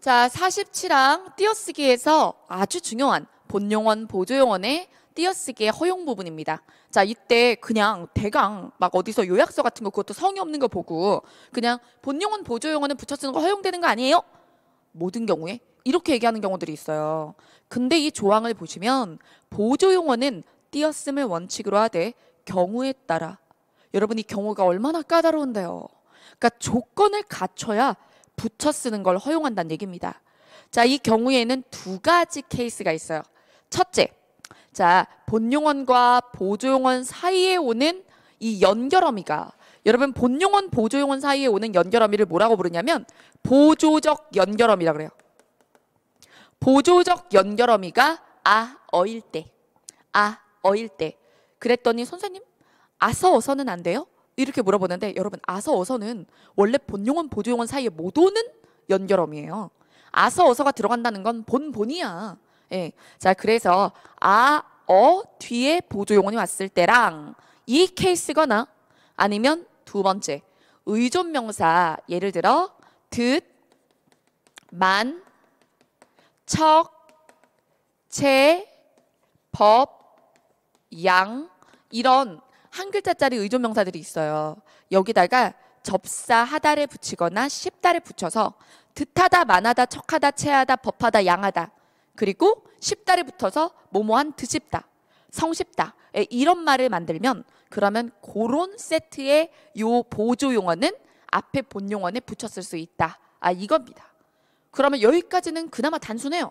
자, 47항 띄어쓰기에서 아주 중요한 본용원, 보조용원의 띄어쓰기의 허용 부분입니다. 자, 이때 그냥 대강 막 어디서 요약서 같은 거 그것도 성의 없는 거 보고 그냥 본용원, 보조용원은 붙여 쓰는 거 허용되는 거 아니에요? 모든 경우에 이렇게 얘기하는 경우들이 있어요. 근데 이 조항을 보시면 보조용어은띄어쓰을 원칙으로 하되 경우에 따라 여러분 이 경우가 얼마나 까다로운데요. 그러니까 조건을 갖춰야 붙여 쓰는 걸 허용한다는 얘기입니다. 자, 이 경우에는 두 가지 케이스가 있어요. 첫째, 자, 본용언과 보조용언 사이에 오는 이 연결어미가 여러분 본용언 보조용언 사이에 오는 연결어미를 뭐라고 부르냐면 보조적 연결어미라 그래요. 보조적 연결어미가 아 어일 때. 아 어일 때. 그랬더니 선생님 아서 어서는 안 돼요? 이렇게 물어보는데 여러분 아서 어서는 원래 본용은 보조용은 사이에 못 오는 연결음이에요. 아서 어서가 들어간다는 건 본본이야. 예. 자, 그래서 아, 어 뒤에 보조용언이 왔을 때랑 이 케이스거나 아니면 두 번째 의존 명사 예를 들어 듯, 만, 척, 채, 법, 양 이런 한 글자짜리 의존명사들이 있어요. 여기다가 접사 하다를 붙이거나 십다를 붙여서 듯하다 만하다 척하다 체하다 법하다 양하다 그리고 십다를 붙어서 모모한 드십다 성십다 예, 이런 말을 만들면 그러면 그런 세트의 요 보조 용어는 앞에 본 용어에 붙였을 수 있다. 아 이겁니다. 그러면 여기까지는 그나마 단순해요.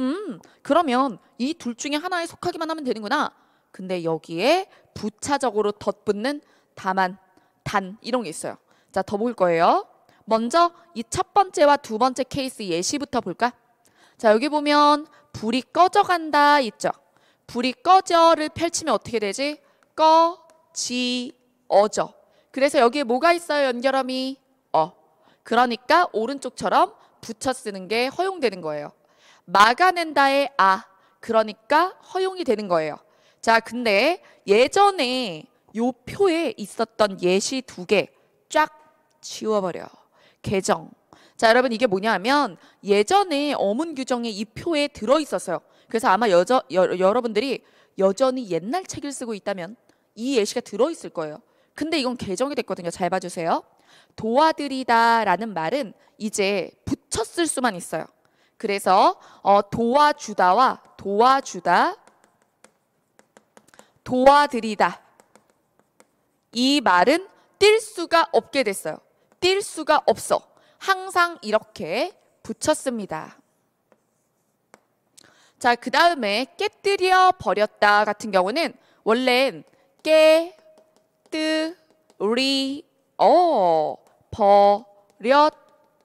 음 그러면 이 둘 중에 하나에 속하기만 하면 되는구나. 근데 여기에 부차적으로 덧붙는 다만, 단 이런 게 있어요. 자, 더 볼 거예요. 먼저 이 첫 번째와 두 번째 케이스 예시부터 볼까? 자, 여기 보면 불이 꺼져간다 있죠? 불이 꺼져를 펼치면 어떻게 되지? 꺼지어져. 그래서 여기에 뭐가 있어요, 연결함이? 어. 그러니까 오른쪽처럼 붙여 쓰는 게 허용되는 거예요. 막아낸다의 아. 그러니까 허용이 되는 거예요. 자, 근데 예전에 요 표에 있었던 예시 두 개 쫙 지워버려. 개정. 자, 여러분 이게 뭐냐면 예전에 어문 규정에 이 표에 들어 있었어요. 그래서 아마 여저, 여, 여러분들이 여전히 옛날 책을 쓰고 있다면 이 예시가 들어 있을 거예요. 근데 이건 개정이 됐거든요. 잘 봐주세요. 도와드리다라는 말은 이제 붙였을 수만 있어요. 그래서 어, 도와주다와 도와주다 도와드리다. 이 말은 뛸 수가 없게 됐어요. 뛸 수가 없어. 항상 이렇게 붙였습니다. 자, 그 다음에 깨뜨려 버렸다 같은 경우는 원래 는 깨뜨리어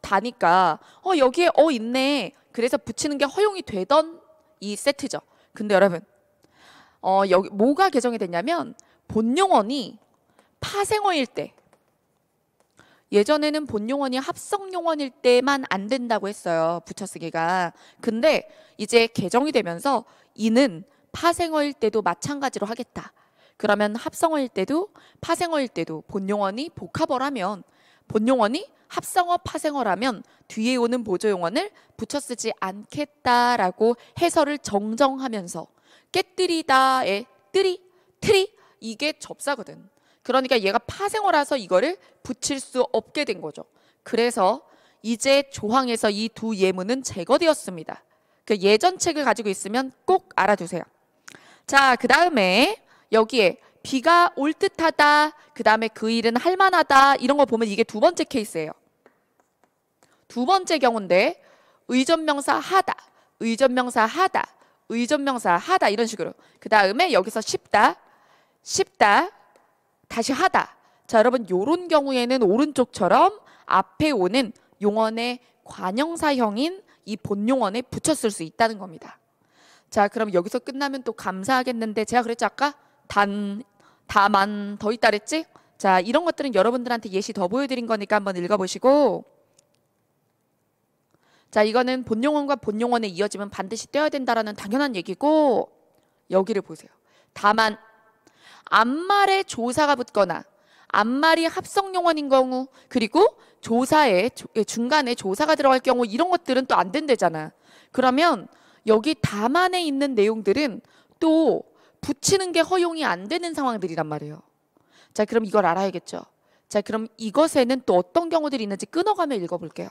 버렸다니까 어 여기에 어 있네. 그래서 붙이는 게 허용이 되던 이 세트죠. 근데 여러분 어, 여기 뭐가 개정이 됐냐면 본용어이 파생어일 때 예전에는 본용어이 합성용어일 때만 안 된다고 했어요. 붙여쓰기가. 근데 이제 개정이 되면서 이는 파생어일 때도 마찬가지로 하겠다. 그러면 합성어일 때도 파생어일 때도 본용어이 복합어라면 본용어이 합성어 파생어라면 뒤에 오는 보조용어를 붙여쓰지 않겠다라고 해설을 정정하면서 깨뜨리다의 뜨리, 트리 이게 접사거든. 그러니까 얘가 파생어라서 이거를 붙일 수 없게 된 거죠. 그래서 이제 조항에서 이 두 예문은 제거되었습니다. 그 예전 책을 가지고 있으면 꼭 알아두세요. 자, 그 다음에 여기에 비가 올 듯하다, 그 다음에 그 일은 할만하다 이런 거 보면 이게 두 번째 케이스예요. 두 번째 경우인데 의전명사 하다, 의전명사 하다 의존명사 하다 이런 식으로 그 다음에 여기서 쉽다 쉽다 다시 하다 자 여러분 요런 경우에는 오른쪽처럼 앞에 오는 용언의 관형사형인 이 본용언에 붙였을 수 있다는 겁니다 자 그럼 여기서 끝나면 또 감사하겠는데 제가 그랬죠 아까 단 다만 더 있다 그랬지 자 이런 것들은 여러분들한테 예시 더 보여드린 거니까 한번 읽어보시고 자, 이거는 본용원과 본용원에 이어지면 반드시 떼어야 된다라는 당연한 얘기고 여기를 보세요. 다만 앞말에 조사가 붙거나 앞말이 합성용어인 경우 그리고 조사에 예, 중간에 조사가 들어갈 경우 이런 것들은 또 안 된대잖아. 그러면 여기 다만에 있는 내용들은 또 붙이는 게 허용이 안 되는 상황들이란 말이에요. 자, 그럼 이걸 알아야겠죠. 자, 그럼 이것에는 또 어떤 경우들이 있는지 끊어가며 읽어볼게요.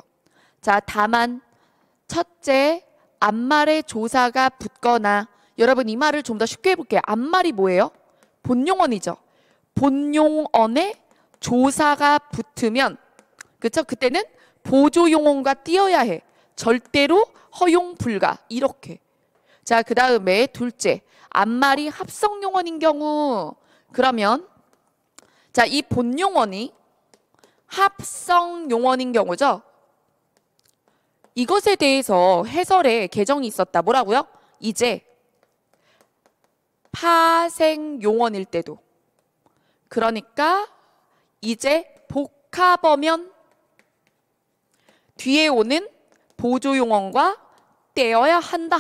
자, 다만 첫째, 앞말에 조사가 붙거나 여러분 이 말을 좀 더 쉽게 해볼게요. 앞말이 뭐예요? 본용언이죠. 본용언에 조사가 붙으면 그쵸? 그때는 보조용언과 띄어야 해. 절대로 허용 불가. 이렇게. 자, 그 다음에 둘째, 앞말이 합성용언인 경우 그러면 자, 이 본용언이 합성용언인 경우죠. 이것에 대해서 해설에 개정이 있었다. 뭐라고요? 이제 파생 용언일 때도 그러니까 이제 복합어면 뒤에 오는 보조 용언과 떼어야 한다.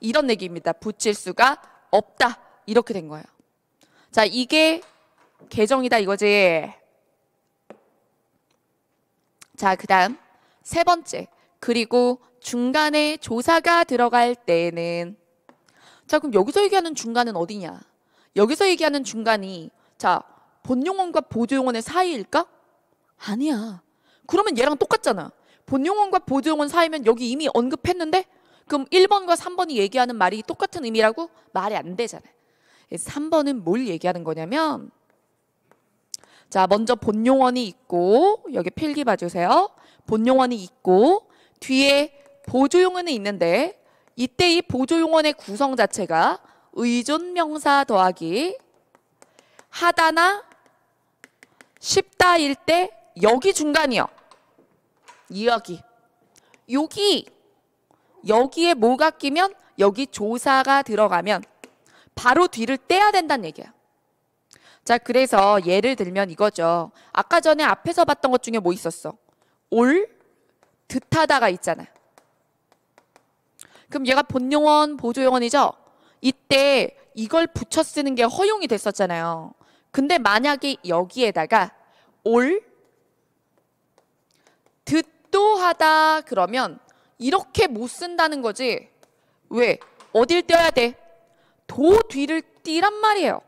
이런 얘기입니다. 붙일 수가 없다. 이렇게 된 거예요. 자, 이게 개정이다 이거지. 자, 그 다음 세 번째. 그리고 중간에 조사가 들어갈 때에는 자 그럼 여기서 얘기하는 중간은 어디냐? 여기서 얘기하는 중간이 자 본용언과 보조용언의 사이일까? 아니야. 그러면 얘랑 똑같잖아. 본용언과 보조용언 사이면 여기 이미 언급했는데 그럼 1번과 3번이 얘기하는 말이 똑같은 의미라고 말이 안 되잖아. 3번은 뭘 얘기하는 거냐면 자 먼저 본용언이 있고 여기 필기 봐주세요. 본용언이 있고 뒤에 보조용어는 있는데 이때 이보조용어의 구성 자체가 의존명사 더하기 하다나 쉽다일 때 여기 중간이요. 여기 여기 여기에 뭐가 끼면 여기 조사가 들어가면 바로 뒤를 떼야 된다는 얘기야. 자, 그래서 예를 들면 이거죠. 아까 전에 앞에서 봤던 것 중에 뭐 있었어? 올, 듯하다가 있잖아요. 그럼 얘가 본용원, 보조용원이죠? 이때 이걸 붙여 쓰는 게 허용이 됐었잖아요. 근데 만약에 여기에다가 올, 듣도 하다 그러면 이렇게 못 쓴다는 거지. 왜? 어딜 떼야 돼? 도 뒤를 띠란 말이에요.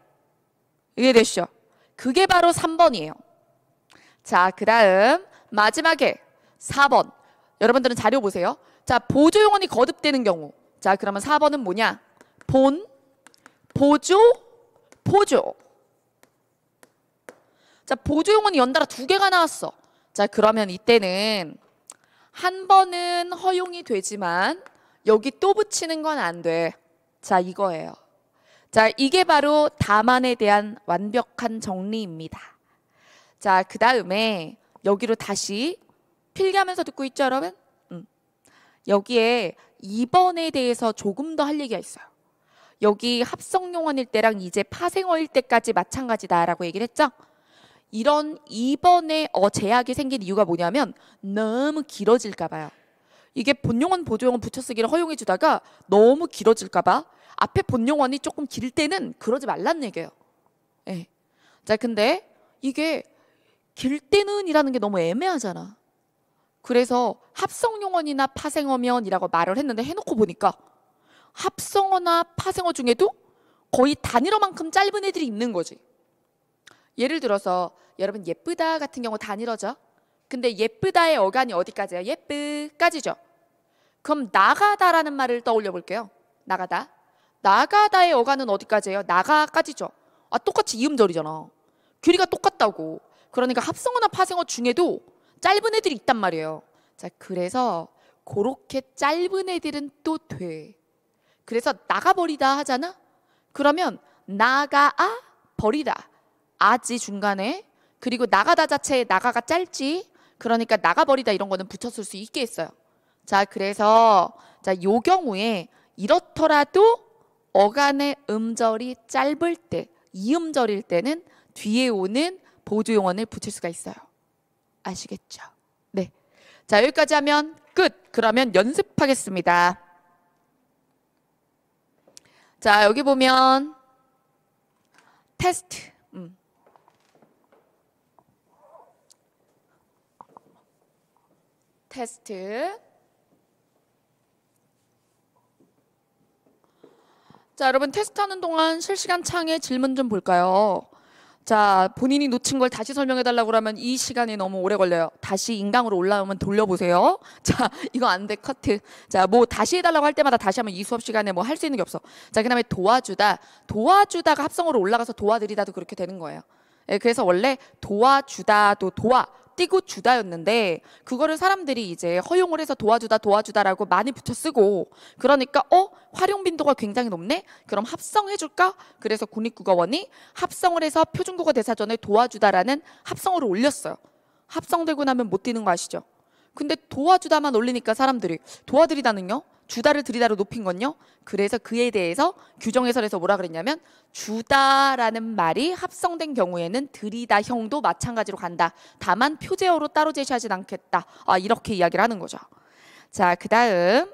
이해되시죠? 그게 바로 3번이에요. 자, 그 다음 마지막에 4번. 여러분들은 자료 보세요. 자, 보조용언이 거듭되는 경우. 자, 그러면 4번은 뭐냐? 본, 보조, 포조 자, 보조용언이 연달아 두 개가 나왔어. 자, 그러면 이때는 한 번은 허용이 되지만 여기 또 붙이는 건 안 돼. 자, 이거예요. 자, 이게 바로 다만에 대한 완벽한 정리입니다. 자, 그 다음에 여기로 다시 필기하면서 듣고 있죠, 여러분? 음. 여기에 2번에 대해서 조금 더 할 얘기가 있어요. 여기 합성용어일 때랑 이제 파생어일 때까지 마찬가지다라고 얘기를 했죠? 이런 2번에 어 제약이 생긴 이유가 뭐냐면 너무 길어질까 봐요. 이게 본용원 보조용원 붙여쓰기를 허용해 주다가 너무 길어질까 봐 앞에 본용원이 조금 길 때는 그러지 말란 얘기예요. 예. 네. 자, 근데 이게 길 때는이라는 게 너무 애매하잖아. 그래서 합성용언이나 파생어면이라고 말을 했는데 해놓고 보니까 합성어나 파생어 중에도 거의 단일어만큼 짧은 애들이 있는 거지. 예를 들어서 여러분 예쁘다 같은 경우 단일어죠. 근데 예쁘다의 어간이 어디까지야? 예쁘까지죠. 그럼 나가다라는 말을 떠올려 볼게요. 나가다. 나가다의 어간은 어디까지예요? 나가까지죠. 아 똑같이 이음절이잖아. 길이가 똑같다고. 그러니까 합성어나 파생어 중에도 짧은 애들이 있단 말이에요. 자, 그래서 그렇게 짧은 애들은 또 돼. 그래서 나가버리다 하잖아? 그러면 나가아 버리다. 아지 중간에. 그리고 나가다 자체에 나가가 짧지. 그러니까 나가버리다 이런 거는 붙였을 수 있게 했어요. 자, 그래서 자, 요 경우에 이렇더라도 어간의 음절이 짧을 때, 이음절일 때는 뒤에 오는 보조용언을 붙일 수가 있어요. 아시겠죠? 네. 자, 여기까지 하면 끝. 그러면 연습하겠습니다. 자, 여기 보면 테스트. 음. 테스트. 자, 여러분 테스트하는 동안 실시간 창에 질문 좀 볼까요? 자, 본인이 놓친 걸 다시 설명해 달라고 그러면 이 시간이 너무 오래 걸려요. 다시 인강으로 올라오면 돌려보세요. 자, 이거 안 돼, 커트. 자, 뭐 다시 해달라고 할 때마다 다시 하면 이 수업 시간에 뭐 할 수 있는 게 없어. 자, 그 다음에 도와주다. 도와주다가 합성으로 올라가서 도와드리다도 그렇게 되는 거예요. 예, 그래서 원래 도와주다도 도와, 뛰고 주다였는데 그거를 사람들이 이제 허용을 해서 도와주다 도와주다라고 많이 붙여 쓰고 그러니까 어 활용 빈도가 굉장히 높네 그럼 합성해줄까 그래서 국립국어원이 합성을 해서 표준국어 대사전에 도와주다라는 합성어를 올렸어요 합성되고 나면 못 뛰는 거 아시죠 근데 도와주다만 올리니까 사람들이 도와드리다는요 주다를 들이다로 높인 건요. 그래서 그에 대해서 규정 해설에서 뭐라 그랬냐면 주다라는 말이 합성된 경우에는 들이다형도 마찬가지로 간다. 다만 표제어로 따로 제시하진 않겠다. 아 이렇게 이야기를 하는 거죠. 자, 그다음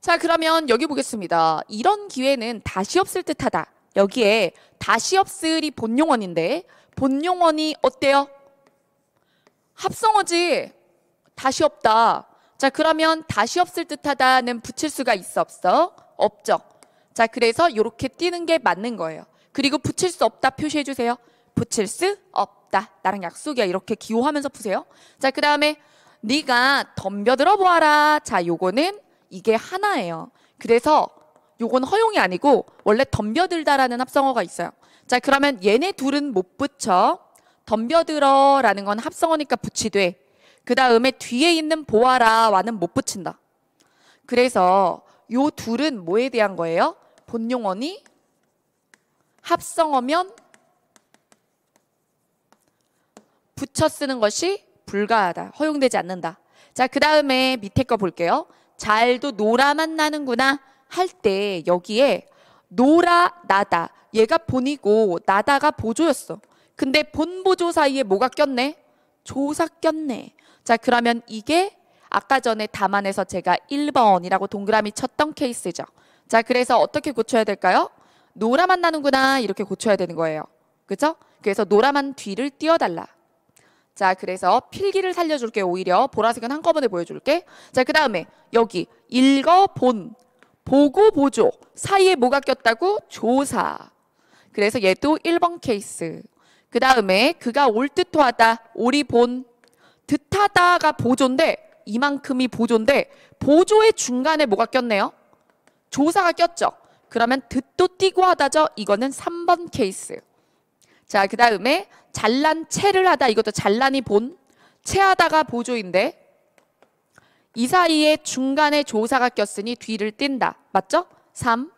자, 그러면 여기 보겠습니다. 이런 기회는 다시 없을 듯하다. 여기에 다시 없을이 본용어인데 본용어이 어때요? 합성어지. 다시 없다. 자, 그러면 다시 없을 듯하다는 붙일 수가 있어 없어? 없죠. 자, 그래서 이렇게 띄는게 맞는 거예요. 그리고 붙일 수 없다 표시해 주세요. 붙일 수 없다. 나랑 약속이야. 이렇게 기호하면서 푸세요. 자, 그 다음에 네가 덤벼들어 보아라. 자, 요거는 이게 하나예요. 그래서 요건 허용이 아니고 원래 덤벼들다라는 합성어가 있어요. 자, 그러면 얘네 둘은 못 붙여. 덤벼들어라는 건 합성어니까 붙이되 그 다음에 뒤에 있는 보아라와는 못 붙인다. 그래서 요 둘은 뭐에 대한 거예요? 본용언이 합성어면 붙여 쓰는 것이 불가하다. 허용되지 않는다. 자, 그 다음에 밑에 거 볼게요. 잘도 노라만 나는구나 할 때 여기에 노라, 나다. 얘가 본이고 나다가 보조였어. 근데 본보조 사이에 뭐가 꼈네? 조사 꼈네. 자, 그러면 이게 아까 전에 답안에서 제가 1번이라고 동그라미 쳤던 케이스죠. 자, 그래서 어떻게 고쳐야 될까요? 노라만 나는구나 이렇게 고쳐야 되는 거예요. 그죠? 그래서 노라만 뒤를 띄워달라 자, 그래서 필기를 살려줄게 오히려 보라색은 한꺼번에 보여줄게. 자, 그 다음에 여기 읽어 본 보고 보조 사이에 뭐가 꼈다고 조사. 그래서 얘도 1번 케이스. 그 다음에 그가 올 듯하다 오리 본 듯하다가 보조인데 이만큼이 보조인데 보조의 중간에 뭐가 꼈네요? 조사가 꼈죠. 그러면 듣도 띄고 하다죠. 이거는 3번 케이스. 자, 그 다음에 잘난 채를 하다. 이것도 잘난이 본. 채하다가 보조인데 이 사이에 중간에 조사가 꼈으니 뒤를 띈다. 맞죠? 3.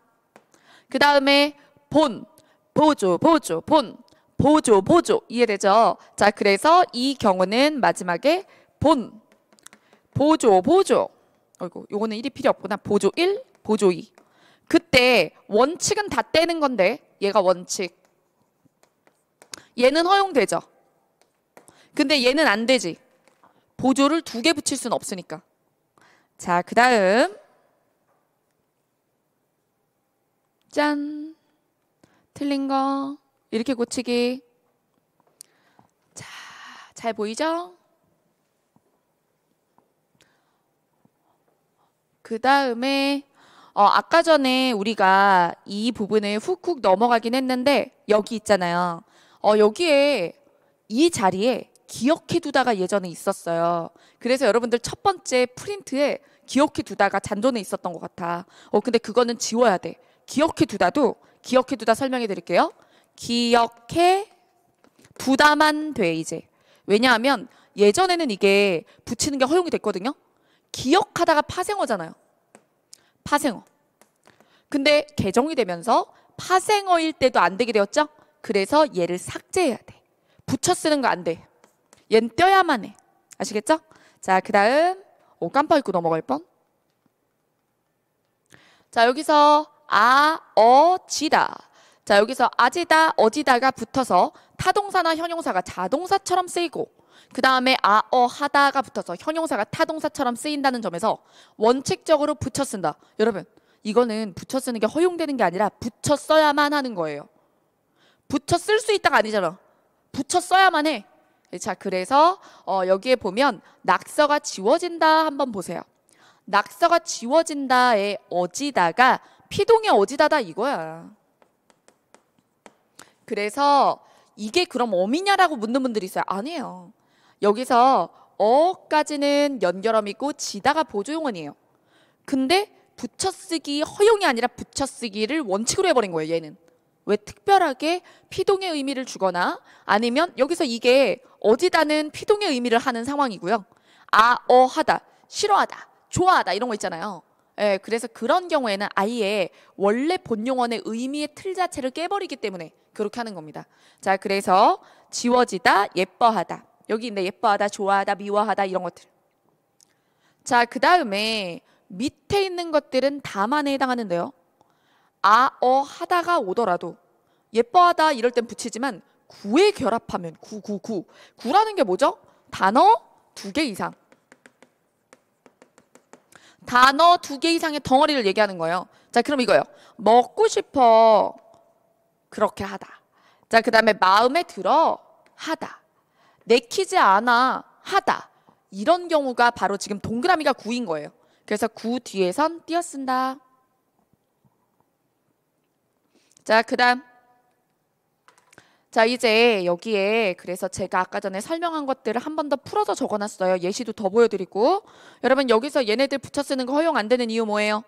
그 다음에 본, 보조, 보조, 본. 보조, 보조. 이해되죠? 자, 그래서 이 경우는 마지막에 본, 보조, 보조. 어이구, 요거는 1이 필요 없구나. 보조 1, 보조 2. 그때 원칙은 다 떼는 건데 얘가 원칙. 얘는 허용되죠. 근데 얘는 안 되지. 보조를 두 개 붙일 수는 없으니까. 자, 그 다음. 짠. 틀린 거. 이렇게 고치기. 자, 잘 보이죠? 그 다음에 어, 아까 전에 우리가 이 부분을 훅훅 넘어가긴 했는데 여기 있잖아요. 어, 여기에 이 자리에 기억해 두다가 예전에 있었어요. 그래서 여러분들 첫 번째 프린트에 기억해 두다가 잔존에 있었던 것 같아. 어, 근데 그거는 지워야 돼. 기억해 두다도 기억해 두다 설명해 드릴게요. 기억해 부담한 돼 이제 왜냐하면 예전에는 이게 붙이는 게 허용이 됐거든요 기억하다가 파생어잖아요 파생어 근데 개정이 되면서 파생어일 때도 안 되게 되었죠 그래서 얘를 삭제해야 돼 붙여 쓰는 거 안돼 얜 떼야만 해 아시겠죠? 자그 다음 오 깜빡 잊고 넘어갈 뻔 자 여기서 아, 어, 지다 자 여기서 아지다 어지다가 붙어서 타동사나 형용사가 자동사처럼 쓰이고 그 다음에 아어 하다가 붙어서 형용사가 타동사처럼 쓰인다는 점에서 원칙적으로 붙여 쓴다. 여러분 이거는 붙여 쓰는 게 허용되는 게 아니라 붙여 써야만 하는 거예요. 붙여 쓸 수 있다가 아니잖아. 붙여 써야만 해. 자 그래서 어, 여기에 보면 낙서가 지워진다 한번 보세요. 낙서가 지워진다에 어지다가 피동의 어지다다 이거야. 그래서 이게 그럼 어미냐라고 묻는 분들이 있어요. 아니에요. 여기서 어까지는 연결어미고 지다가 보조용언이에요. 근데 붙여쓰기 허용이 아니라 붙여쓰기를 원칙으로 해버린 거예요. 얘는. 왜 특별하게 피동의 의미를 주거나 아니면 여기서 이게 어디다는 피동의 의미를 하는 상황이고요. 아, 어, 하다, 싫어하다, 좋아하다 이런 거 있잖아요. 예, 그래서 그런 경우에는 아예 원래 본용언의 의미의 틀 자체를 깨버리기 때문에 그렇게 하는 겁니다. 자, 그래서 지워지다, 예뻐하다. 여기 있는데 예뻐하다, 좋아하다, 미워하다 이런 것들. 자, 그 다음에 밑에 있는 것들은 다만에 해당하는데요. 아, 어, 하다가 오더라도 예뻐하다 이럴 땐 붙이지만 구에 결합하면 구, 구, 구. 구라는 게 뭐죠? 단어 두 개 이상. 단어 두 개 이상의 덩어리를 얘기하는 거예요. 자, 그럼 이거요. 먹고 싶어. 그렇게 하다. 자, 그 다음에 마음에 들어 하다. 내키지 않아 하다. 이런 경우가 바로 지금 동그라미가 구인 거예요. 그래서 구 뒤에선 띄어쓴다. 자, 그 다음. 자, 이제 여기에 그래서 제가 아까 전에 설명한 것들을 한 번 더 풀어서 적어놨어요. 예시도 더 보여드리고. 여러분, 여기서 얘네들 붙여 쓰는 거 허용 안 되는 이유 뭐예요?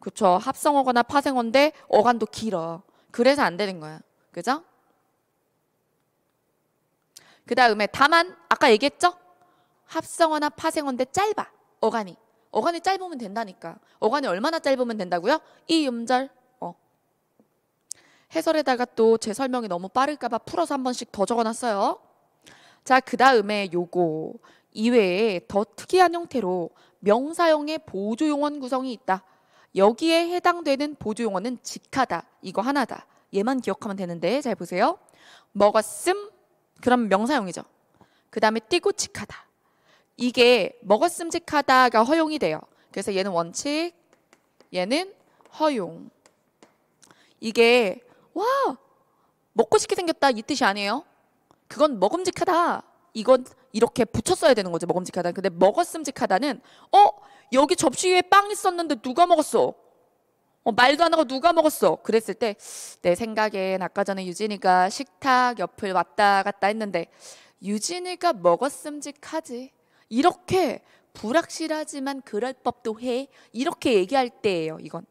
그쵸. 합성어거나 파생어인데 어간도 길어. 그래서 안 되는 거야. 그죠? 그 다음에 다만 아까 얘기했죠? 합성어나 파생어인데 짧아. 어간이. 어간이 짧으면 된다니까. 어간이 얼마나 짧으면 된다고요? 이 음절. 어. 해설에다가 또 제 설명이 너무 빠를까봐 풀어서 한 번씩 더 적어놨어요. 자, 그 다음에 요거. 이외에 더 특이한 형태로 명사형의 보조용원 구성이 있다. 여기에 해당되는 보조 용어는 직하다. 이거 하나다. 얘만 기억하면 되는데 잘 보세요. 먹었음 그럼 명사용이죠. 그 다음에 띄고 직하다. 이게 먹었음 직하다가 허용이 돼요. 그래서 얘는 원칙, 얘는 허용. 이게 와 먹고 싶게 생겼다 이 뜻이 아니에요. 그건 먹음직하다 이건 이렇게 붙였어야 되는 거죠. 먹음직하다. 근데 먹었음직하다는 어 여기 접시 위에 빵 있었는데 누가 먹었어? 어, 말도 안 하고 누가 먹었어? 그랬을 때 내 생각엔 아까 전에 유진이가 식탁 옆을 왔다 갔다 했는데 유진이가 먹었음직하지. 이렇게 불확실하지만 그럴 법도 해. 이렇게 얘기할 때예요. 이건.